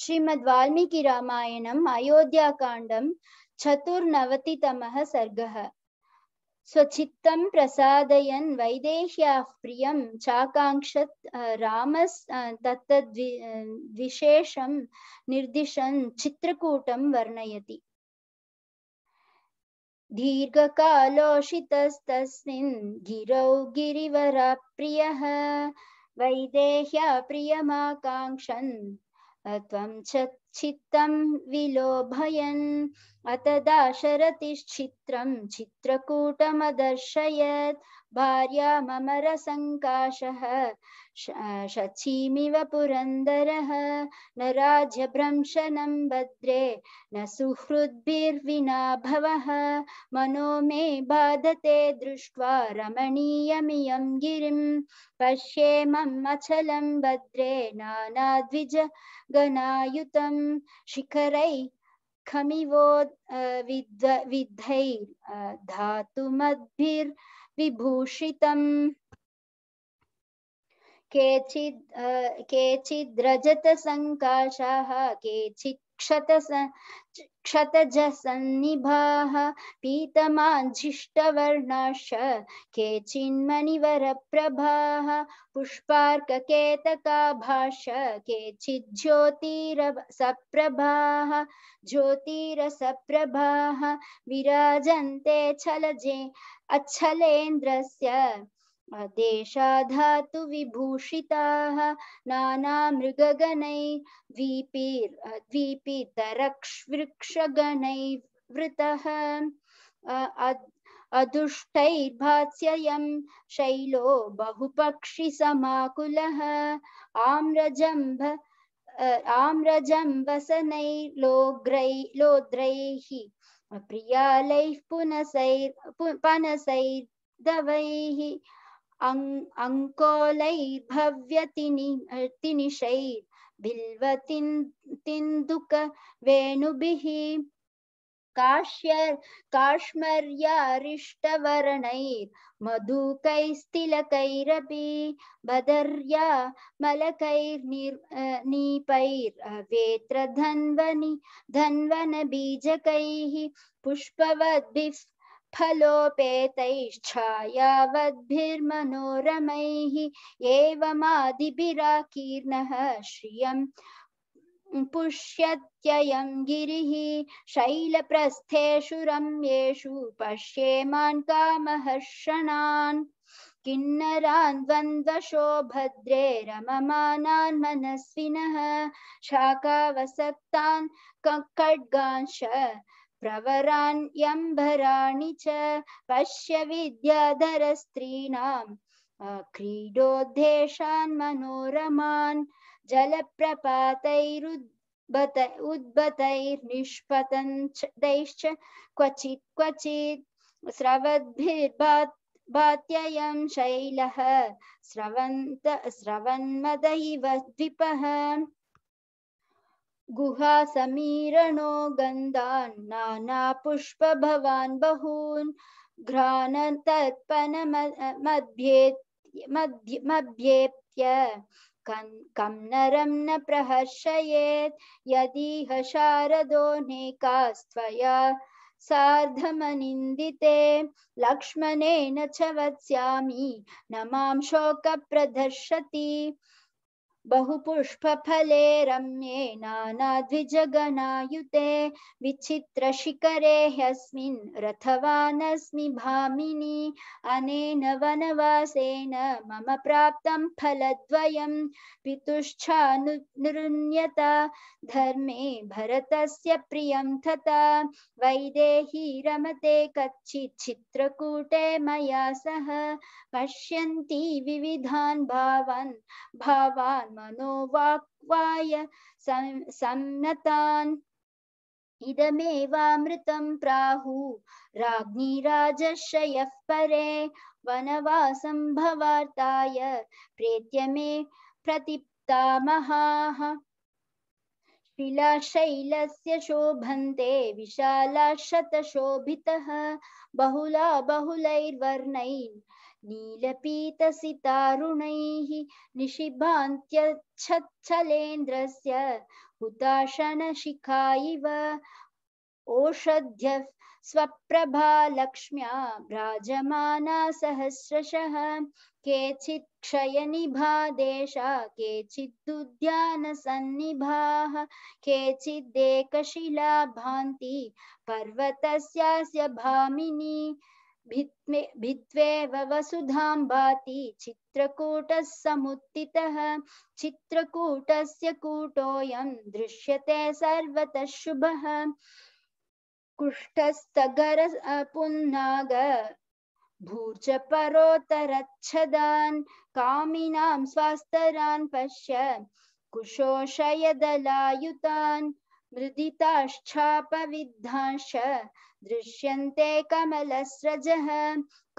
श्रीमद् वाल्मीकि रामायणम् अयोध्याकाण्डं चतुर्नवतितमः सर्गः स्वचित्तं प्रसादयन् वैदेह्याः प्रियं चाकाङ्क्षत् रामस् तत्तद्वि विशेषं निर्दिशन् चित्रकूटं वर्णयति दीर्घकालोषितस्तस्मिन् गिरौ गिरिवरप्रियः वैदेह्यप्रियमाकाङ्क्षन् त्वं च चित्तम विलोभयन चित्तं विलोभयन् चित्रकूटम दर्शयत भार्या मम रसङ्काशः शचीमिव पुरंदरः न राज्यभ्रंशनं भद्रे न सुहृद्भिर्विना भवः मनो मे बाधते दृष्ट्वा रमणीयमियं गिरिं पश्येमम् अचलं भद्रे नानाद्विजगनायुतम् शिखरैः खमिवो विद्ध विद्धैः विभूषितम् केचिद् केचिद्रजतसङ्काशाः केचित् क्षत क्षतजसन्निभाः पीतमाञ्झिष्टवर्णाश्च केचिन्मणिवरप्रभाः पुष्पार्ककेतकाभाश्च केचिज्ज्योतिरसप्रभाः ज्योतिरसप्रभाः विराजन्ते छलजे अच्छलेन्द्रस्य देशाधातुविभूषिताः नानामृगगणैः द्वीपीर् द्वीपीतरक्ष्वृक्षगणैः वृतः अदुष्टैर्भात्स्ययं शैलो बहुपक्षिसमाकुलः आम्रजम्भ आम्रजम्बसनैर्लोग्रै लोद्रैः प्रियालैः पुनसैर् पनसैर्दवैः अं, अंकोल बिल्वतिन् तिन्दुक वेणुभिः काश्यर् काश्मर्यारिष्टवर्णैर्मधुकैस्तिलकैरपि बदर्या मलकैर्निर् नीपैर्वेत्रधन्वनि धन्वनबीजकैः पुष्पवद्भिः फलोपेतैश्छायावद्भिर्मनोरमैः श्रिय श्रियम् पुष्यत्ययं गिरिः शैलप्रस्थेषु रम्येषु पश्येमान् कामहर्षणान् किन्नरान् द्वन्द्वशो भद्रे रममानान् मनस्विनः शाकावसक्तान् खड्गांश प्रवराण्यम्भराणि च पश्य क्रीडोदेश मनोरमा मनोरमान् जलप्रपातैरुद्बत उद्बतैर्निष्पतन्तैश्च क्वचित् क्वचित् स्रवद्भिर्भात् भात्ययं शैलः स्रवन्त स्रवन्मद द्विपः गुहा गुहासमीरणो गन्धान् नानापुष्पभवान् बहून् घ्राणतत्पनमभ्येप्त्य कं नरं न प्रहर्षयेत् यदिह शारदोऽनेकास्त्वया सार्धमनिन्दिते लक्ष्मणेन च वत्स्यामि न मां शोकप्रदर्शति बहुपुष्पफले रम्ये नानाद्विजगणायुते विचित्रशिखरे ह्यस्मिन् रथवानस्मि भामिनी अनेन वनवासेन मम प्राप्तं फलद्वयं पितुश्चानुनृण्यत धर्मे भरतस्य प्रियं तथा वैदेही रमते कच्चि चित्रकूटे मया सह पश्यन्ति विविधान् भावान् भावान् मनोवाक्वाय सन्नतान् इदमेवामृतं प्राहु राज्ञी राज्ञिराजश्रयः परे वनवासं भवार्ताय प्रेत्य मे प्रतिप्तामहाः शिलाशैलस्य शोभन्ते विशाला शतशोभितः बहुला बहुलैर्वर्णैः नीलपीतसितारुणैः निशिभान्त्यच्छच्छलेन्द्रस्य हुताशनशिखा इव ओषध्यः स्वप्रभालक्ष्म्या भ्राजमाना सहस्रशः केचित् क्षयनिभादेशा केचिदुद्यानसन्निभाः केचिदेकशिला भान्ति पर्वतस्यास्य भामिनी भित्वेव वसुधां भाति चित्रकूटः समुत्थितः चित्रकूटस्य कूटोऽयं दृश्यते सर्वतः शुभः कुष्ठस्थगर पुन्नाग कामिनां स्वास्तरान् पश्य कुशोषयदलायुतान् मृदिताश्चापविद्धांश दृश्यन्ते कमलस्रजः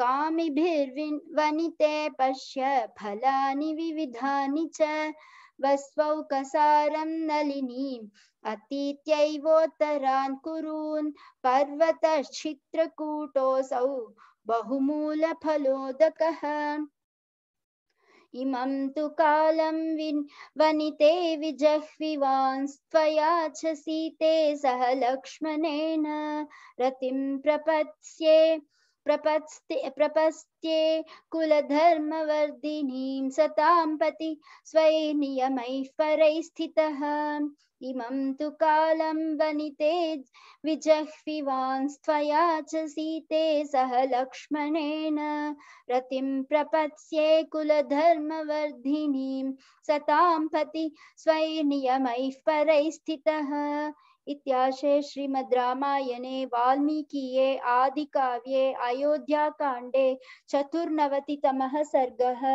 कामिभिर्वनिते पश्य फलानि विविधानि च वस्वौकसारं नलिनी अतीत्यैवोत्तरान् कुरून् पर्वतश्चित्रकूटोऽसौ बहुमूलफलोदकः इमं तु कालं विन् वनिते विजह्विवांस्त्वया च सीते सह लक्ष्मणेन रतिं प्रपत्स्ये प्रपत्स्ते प्रपस्त्ये कुलधर्मवर्धिनीं सतां पति स्वैर्नियमैः परैः स्थितः इमं तु कालं वनिते विजह्विवांस्त्वया च सीते सह लक्ष्मणेन रतिं प्रपत्स्ये कुलधर्मवर्धिनीं सतां पति स्वैर्नियमैः परैस्थितः इत्याशे श्रीमद् रामायणे वाल्मीकीये आदिकाव्ये अयोध्याकाण्डे चतुर्नवतितमः सर्गः